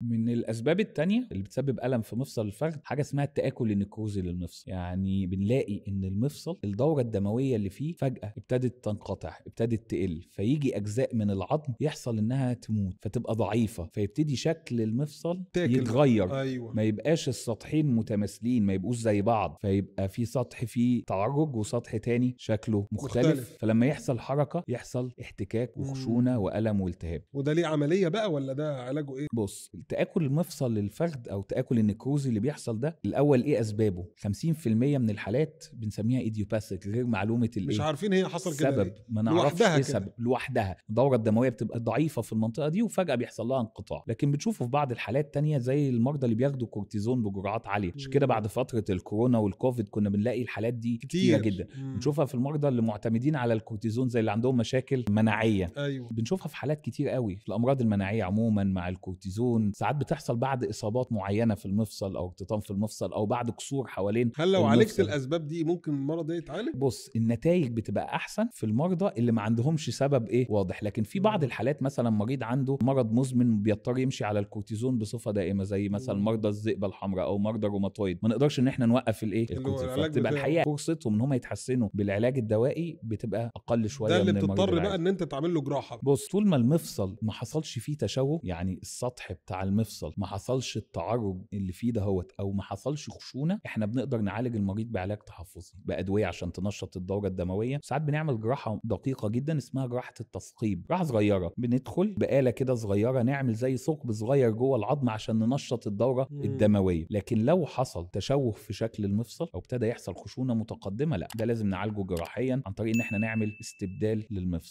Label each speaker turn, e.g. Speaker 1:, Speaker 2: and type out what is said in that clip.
Speaker 1: من الاسباب التانية اللي بتسبب الم في مفصل الفخذ حاجه اسمها التاكل النيكوزي للمفصل يعني بنلاقي ان المفصل الدوره الدمويه اللي فيه فجاه ابتدت تنقطع ابتدت تقل فيجي اجزاء من العظم يحصل انها تموت فتبقى ضعيفه فيبتدي شكل المفصل تاكل. يتغير أيوة. ما يبقاش السطحين متماثلين ما يبقوش زي بعض فيبقى في سطح فيه تعرج وسطح تاني شكله مختلف, مختلف. فلما يحصل حركه يحصل احتكاك وخشونه والم والتهاب وده ليه عمليه بقى ولا ده علاجه ايه بص تاكل المفصل الفخذ او تاكل النكروزي اللي بيحصل ده الاول ايه اسبابه 50% من الحالات بنسميها ايديوباثيك غير معلومه الايه مش إيه عارفين هي حصل كده سبب ما نعرفش ايه سبب لوحدها الدوره الدمويه بتبقى ضعيفه في المنطقه دي وفجاه بيحصل لها انقطاع لكن بتشوفه في بعض الحالات تانية زي المرضى اللي بياخدوا كورتيزون بجرعات عاليه عشان كده بعد فتره الكورونا والكوفيد كنا بنلاقي الحالات دي كتير. كتير جدا مم. بنشوفها في المرضى اللي معتمدين على الكورتيزون زي اللي عندهم مشاكل مناعيه أيوة. بنشوفها في حالات كتير قوي في الامراض المناعيه عموما مع الكورتيزون ساعات بتحصل بعد اصابات معينه في المفصل او اكتطام في المفصل او بعد كسور حوالين هل لو عالجت الاسباب دي ممكن المرض ده يتعالج بص النتائج بتبقى احسن في المرضى اللي ما عندهمش سبب ايه واضح لكن في بعض الحالات مثلا مريض عنده مرض مزمن بيضطر يمشي على الكورتيزون بصفه دائمه زي مثلا مرضى الذئبه الحمراء او مرضى الروماتويد ما نقدرش ان احنا نوقف الايه الكورتيزون تبقى الحقيقه فرصتهم ان هم يتحسنوا بالعلاج الدوائي بتبقى اقل شويه ده اللي بتضطر بقى ان انت تعمل له جراحه بص طول ما المفصل ما حصلش فيه تشوه يعني السطح بتاع المفصل ما حصلش التعرج اللي فيه دهوت او ما حصلش خشونه احنا بنقدر نعالج المريض بعلاج تحفظي بادويه عشان تنشط الدوره الدمويه ساعات بنعمل جراحه دقيقه جدا اسمها جراحه التثقيب جراحه صغيره بندخل بآله كده صغيره نعمل زي ثقب صغير جوه العظم عشان ننشط الدوره مم. الدمويه لكن لو حصل تشوه في شكل المفصل او ابتدى يحصل خشونه متقدمه لا ده لازم نعالجه جراحيا عن طريق ان احنا نعمل استبدال للمفصل